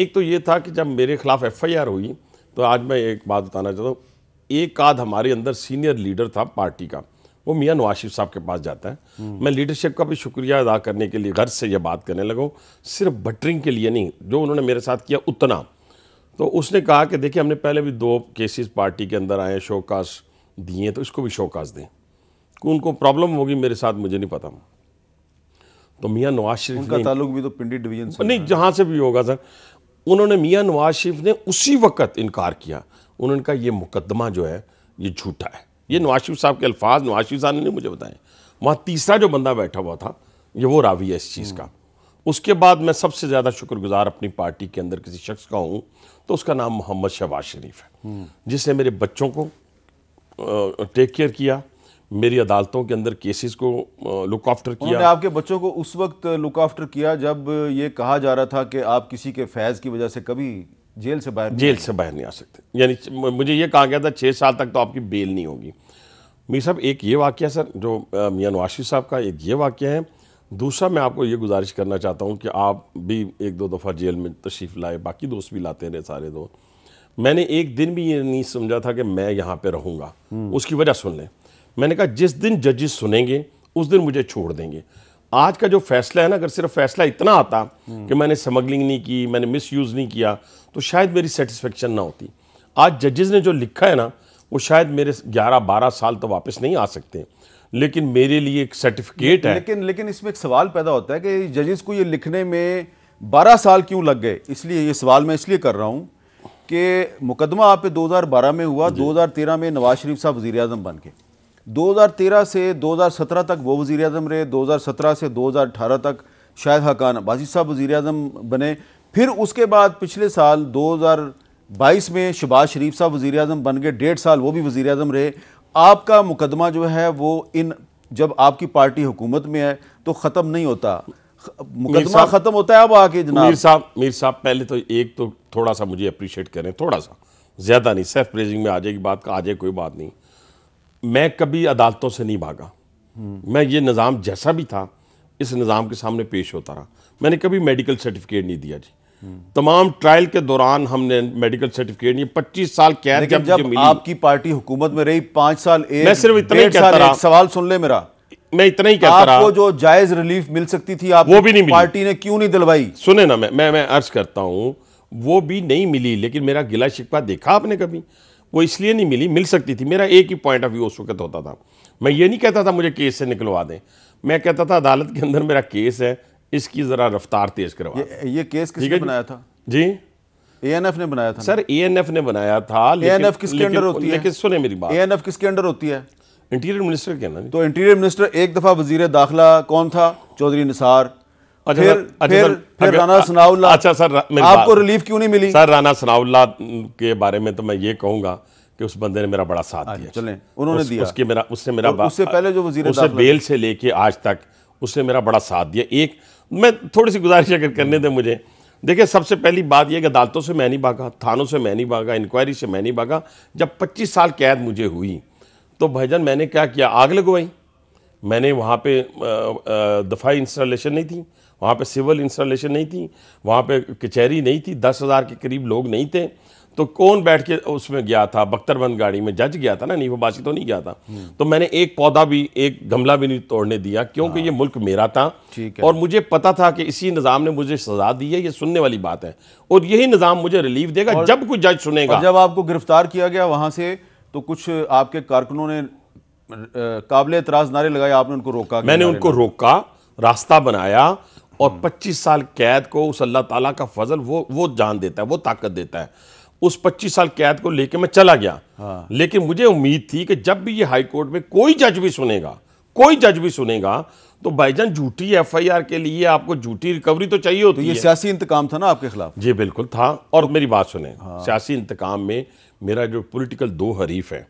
एक तो ये था कि जब मेरे खिलाफ एफ हुई तो आज मैं एक बात बताना चाहता हूँ एक आध हमारे अंदर सीनियर लीडर था पार्टी का वो मियाँ नवाज शरीफ साहब के पास जाता है हम्म। मैं लीडरशिप का भी शुक्रिया अदा करने के लिए घर से यह बात करने लगा सिर्फ बटरिंग के लिए नहीं जो उन्होंने मेरे साथ किया उतना तो उसने कहा कि देखिए हमने पहले भी दो केसेस पार्टी के अंदर आए शोकाश दिए तो इसको भी शोकाश दें उनको प्रॉब्लम होगी मेरे साथ मुझे नहीं पता तो मियाँ नवाज शरीफ का ताल्लुक भी तो पिंडी डिवीजन से नहीं जहाँ से भी होगा सर उन्होंने मियाँ नवाज शरीफ ने उसी वक्त इनकार किया उन्होंने कहा यह मुकदमा जो है ये झूठा है ये नवाज शरीफ साहब के अल्फाज नवाज शरीफ साहब ने मुझे बताए वहाँ तीसरा जो बंदा बैठा हुआ था ये वो रावी है इस चीज़ का हम्म। उसके बाद मैं सबसे ज़्यादा शुक्रगुजार अपनी पार्टी के अंदर किसी शख्स का हूँ तो उसका नाम मोहम्मद शहबाज शरीफ है हम्म। जिसने मेरे बच्चों को टेक केयर किया मेरी अदालतों के अंदर केसेस को लुक आफ्टर किया आपके बच्चों को उस वक्त लुक आफ्टर किया जब ये कहा जा रहा था कि आप किसी के फैज़ की वजह से कभी जेल से बाहर जेल से बाहर नहीं आ सकते यानी मुझे ये कहा गया था छः साल तक तो आपकी बेल नहीं होगी मीर साहब एक ये वाक्य है सर जो मियाँ नवाशी साहब का एक ये वाक्य है दूसरा मैं आपको ये गुजारिश करना चाहता हूँ कि आप भी एक दो दफ़ा जेल में तशरीफ़ लाए बाकी दोस्त भी लाते रहे सारे दोस्त मैंने एक दिन भी ये नहीं समझा था कि मैं यहाँ पे रहूँगा हम्म। उसकी वजह सुन लें मैंने कहा जिस दिन जजेस सुनेंगे उस दिन मुझे छोड़ देंगे आज का जो फैसला है ना अगर सिर्फ फैसला इतना आता कि मैंने स्मगलिंग नहीं की मैंने मिस यूज़ नहीं किया तो शायद मेरी सेटिस्फेक्शन ना होती आज जजेस ने जो लिखा है ना वो शायद मेरे 11-12 साल तो वापस नहीं आ सकते लेकिन मेरे लिए एक सर्टिफिकेट है लेकिन लेकिन इसमें एक सवाल पैदा होता है कि जजेस को ये लिखने में बारह साल क्यों लग गए इसलिए ये सवाल मैं इसलिए कर रहा हूँ कि मुकदमा आप पे 2012 में हुआ 2013 में नवाज शरीफ साहब वजी बन के 2013 से 2017 तक वो वज़ी अजम रहे 2017 से 2018 तक शायद हकान बाजी साहब वज़ी अजम बने फिर उसके बाद पिछले साल 2022 में शबाज शरीफ साहब वज़ी अजम बन गए डेढ़ साल वो भी वज़ी अजम रहे आपका मुकदमा जो है वो इन जब आपकी पार्टी हुकूमत में है तो ख़त्म नहीं होता मुकदमा ख़त्म होता है अब आके जनाब मीर साहब मीर साहब पहले तो एक तो थोड़ा सा मुझे अप्रिशिएट करें थोड़ा सा ज़्यादा नहीं सेल्फ प्रेजिंग में आ जाएगी बात का आ जाए कोई बात नहीं मैं कभी अदालतों से नहीं भागा मैं ये निज़ाम जैसा भी था इस निज़ाम के सामने पेश होता रहा मैंने कभी मेडिकल सर्टिफिकेट नहीं दिया जी तमाम ट्रायल के दौरान हमने मेडिकल सर्टिफिकेट नहीं पच्चीस साल कैद जब, जब मिली आपकी पार्टी हुकूमत में रही पांच साल एक मैं सिर्फ इतना ही कहता रहा सवाल सुन ले मेरा मैं इतना ही कहता रहा आपको जो जायज रिलीफ मिल सकती थी आप वो भी नहीं पार्टी ने क्यों नहीं दिलवाई सुने ना मैं मैं मैं अर्ज करता हूँ वो भी नहीं मिली लेकिन मेरा गिला शिकवा देखा आपने कभी वो इसलिए नहीं मिली मिल सकती थी मेरा एक ही पॉइंट ऑफ व्यू उस वक्त होता था मैं ये नहीं कहता था मुझे केस से निकलवा दें मैं कहता था अदालत के अंदर मेरा केस है इसकी ज़रा रफ्तार तेज़ करवा ये, ये केस किसने बनाया था जी एएनएफ ने बनाया था सर एएनएफ ने बनाया था एएनएफ किसके अंडर होती है सुने मेरी बात एएनएफ किसके अंडर होती है इंटीरियर मिनिस्टर के अंदर तो इंटीरियर मिनिस्टर एक दफ़ा वजीर दाखिला कौन था चौधरी निसार अच्छा अच्छा राना अच्छा सर आपको रिलीफ क्यों नहीं मिली सर राना सनाउल्ला के बारे में तो मैं ये कहूंगा कि उस बंदे ने मेरा बड़ा साथ हाँ दिया चले उन्होंने उस, दिया उसके मेरा उससे मेरा तो उससे पहले जो वजीर बेल से लेके आज तक उसने मेरा बड़ा साथ दिया एक मैं थोड़ी सी गुजारिश अगर करने दें मुझे देखिए सबसे पहली बात यह कि अदालतों से मैं नहीं भागा थानों से मैं नहीं भागा इंक्वायरी से मैं नहीं भागा जब 25 साल कैद मुझे हुई तो भाईजान मैंने क्या किया आग लगवाई मैंने वहाँ पे दफाई इंस्टॉलेशन नहीं थी वहाँ पे सिविल इंस्टॉलेशन नहीं थी वहाँ पे कचहरी नहीं थी दस हज़ार के करीब लोग नहीं थे तो कौन बैठ के उसमें गया था बख्तरबंद गाड़ी में जज गया था ना नहीं वो बासी तो नहीं गया था हम्म। तो मैंने एक पौधा भी एक गमला भी नहीं तोड़ने दिया क्योंकि ये हाँ। मुल्क मेरा था और मुझे पता था कि इसी निज़ाम ने मुझे सजा दी है ये सुनने वाली बात है और यही निज़ाम मुझे रिलीफ देगा जब कोई जज सुनेगा जब आपको गिरफ्तार किया गया वहाँ से तो कुछ आपके कारकुनों ने काबिल एतराज नारे लगाए आपने उनको रोका मैंने उनको रोका रास्ता बनाया और 25 हम्म। साल कैद को उस अल्लाह ताला का फजल वो वो जान देता है वो ताकत देता है उस 25 साल कैद को लेके मैं चला गया हाँ। लेकिन मुझे उम्मीद थी कि जब भी ये हाई कोर्ट में कोई जज भी सुनेगा कोई जज भी सुनेगा तो भाईजान झूठी एफआईआर के लिए आपको झूठी रिकवरी तो चाहिए होती तो ये सियासी इंतकाम था ना आपके खिलाफ जी बिल्कुल था और तो मेरी बात सुने हाँ। सियासी इंतकाम में मेरा जो पोलिटिकल दो हरीफ है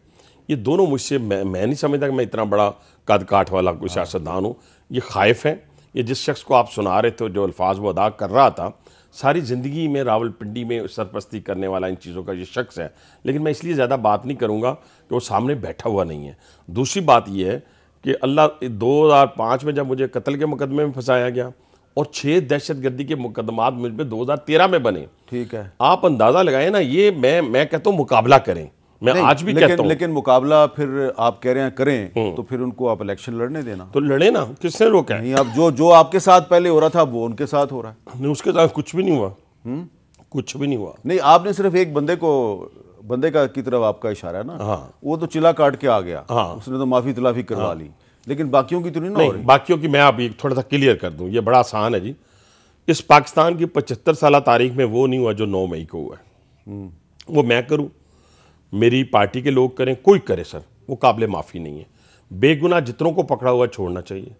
ये दोनों मुझसे मैं मैं नहीं समझता कि मैं इतना बड़ा कद काठ वाला कोई हाँ। सियासतदान हूँ ये खाइफ है ये जिस शख्स को आप सुना रहे थे जो अल्फाज वो अदा कर रहा था सारी ज़िंदगी में रावलपिंडी में सरपस्ती करने वाला इन चीज़ों का ये शख्स है लेकिन मैं इसलिए ज़्यादा बात नहीं करूँगा कि वो सामने बैठा हुआ नहीं है दूसरी बात यह है कि अल्लाह 2005 में जब मुझे कत्ल के मुकदमे में फंसाया गया और छः दहशत गर्दी के मुकदमात मुझ पर दो में बने ठीक है आप अंदाज़ा लगाएं ना ये मैं मैं कहता हूँ मुकाबला करें मैं आज भी लेकिन, कहता हूं। लेकिन मुकाबला फिर आप कह रहे हैं करें हम्म। तो फिर उनको आप इलेक्शन लड़ने देना तो लड़े ना किसने रोका नहीं आप जो जो आपके साथ पहले हो रहा था वो उनके साथ हो रहा है नहीं उसके साथ कुछ भी नहीं हुआ हुँ? हम्म? कुछ भी नहीं हुआ नहीं आपने सिर्फ एक बंदे को बंदे का की तरफ आपका इशारा है ना हाँ। वो तो चिला काट के आ गया हाँ। उसने तो माफी तलाफी करवा हाँ। ली लेकिन बाकियों की तो नहीं ना बाकियों की मैं आप थोड़ा सा क्लियर कर दूँ ये बड़ा आसान है जी इस पाकिस्तान की पचहत्तर साल तारीख में वो नहीं हुआ जो नौ मई को हुआ है हम्म। वो मैं करूँ मेरी पार्टी के लोग करें कोई करे सर वो काबिल माफ़ी नहीं है बेगुनाह जितनों को पकड़ा हुआ छोड़ना चाहिए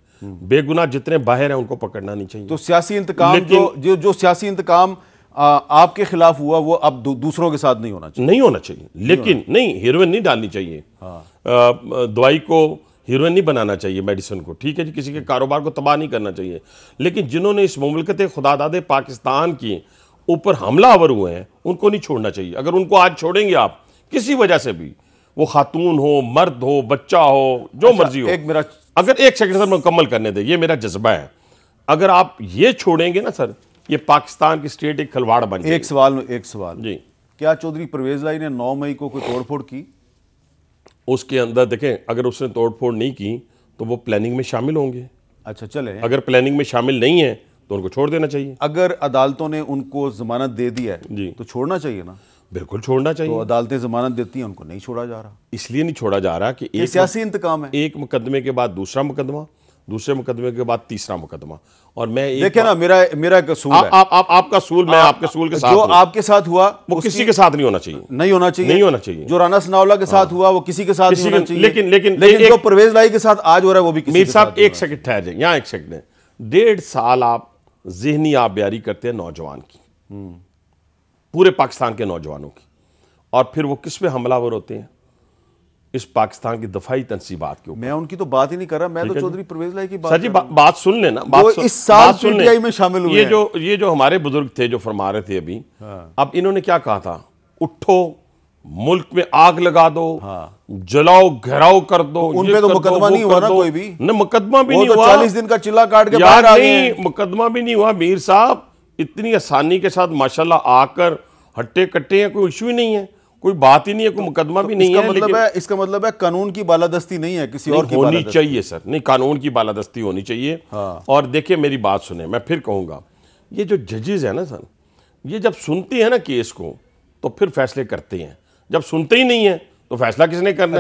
बेगुनाह जितने बाहर हैं उनको पकड़ना नहीं चाहिए तो सियासी इंतकाम जो, जो जो सियासी इंतकाम आपके खिलाफ हुआ वो अब दू, दूसरों के साथ नहीं होना चाहिए नहीं होना चाहिए लेकिन नहीं, नहीं हीरोइन नहीं डालनी चाहिए हाँ। दवाई को हीरोइन नहीं बनाना चाहिए मेडिसिन को ठीक है जी किसी के कारोबार को तबाह नहीं करना चाहिए लेकिन जिन्होंने इस ख़ुदा खुदादाद पाकिस्तान की ऊपर हमला हुए हैं उनको नहीं छोड़ना चाहिए अगर उनको आज छोड़ेंगे आप किसी वजह से भी वो खातून हो मर्द हो बच्चा हो जो अच्छा, मर्जी हो एक मेरा अगर एक सेकंड सर मुकम्मल करने दें ये मेरा जज्बा है अगर आप ये छोड़ेंगे ना सर ये पाकिस्तान की स्टेट एक खलवाड़ बन एक सवाल एक सवाल जी क्या चौधरी परवेज लाई ने नौ मई को कोई तोड़फोड़ की उसके अंदर देखें अगर उसने तोड़फोड़ नहीं की तो वो प्लानिंग में शामिल होंगे अच्छा चले अगर प्लानिंग में शामिल नहीं है तो उनको छोड़ देना चाहिए अगर अदालतों ने उनको जमानत दे दिया है जी तो छोड़ना चाहिए ना बिल्कुल छोड़ना तो चाहिए तो अदालतें जमानत देती हैं उनको नहीं छोड़ा जा रहा इसलिए नहीं छोड़ा जा रहा कि एक सियासी इंतकाम है एक मुकदमे के बाद दूसरा मुकदमा दूसरे मुकदमे के बाद तीसरा मुकदमा और मैं एक देखिए ना मेरा मेरा कसूल आ, है आप आप आपका सूल मैं आ, आपके सूल के साथ जो आपके साथ हुआ वो किसी के साथ नहीं होना चाहिए नहीं होना चाहिए नहीं होना चाहिए जो राना सनावला के साथ हाँ। हुआ वो किसी के साथ नहीं होना चाहिए लेकिन लेकिन लेकिन जो परवेज लाई के साथ आज हो रहा है वो भी मेरे साथ एक सेकंड ठहर जाए यहाँ एक सेकंड है डेढ़ साल आप जहनी आबियारी करते हैं नौजवान की हम्म। पूरे पाकिस्तान के नौजवानों की और फिर वो किस पे हमलावर होते हैं इस पाकिस्तान की दफाई तनसीबात के मैं उनकी तो बात ही नहीं कर रहा मैं तो चौधरी परवेज लाई की बात सर जी बा, बात सुन लेना बात सुन, इस साल बात सुन ले। में शामिल हुए ये जो ये जो हमारे बुजुर्ग थे जो फरमा रहे थे अभी हाँ। अब इन्होंने क्या कहा था उठो मुल्क में आग लगा दो हाँ। जलाओ घेराव कर दो तो तो मुकदमा नहीं हुआ ना कोई भी ना मुकदमा भी नहीं तो हुआ चालीस दिन का चिल्ला काट के बाहर गए मुकदमा भी नहीं हुआ मीर साहब इतनी आसानी के साथ माशाल्लाह आकर हट्टे कट्टे हैं कोई इशू ही नहीं है कोई बात ही नहीं है कोई तो मुकदमा तो भी नहीं इसका है मतलब है इसका मतलब है कानून की बालादस्ती नहीं है किसी नहीं, और की होनी चाहिए सर नहीं कानून की बालादस्ती होनी चाहिए हाँ। और देखिए मेरी बात सुने मैं फिर कहूँगा ये जो जजेज है ना सर ये जब सुनते हैं ना केस को तो फिर फैसले करते हैं जब सुनते ही नहीं है तो फैसला किसने करना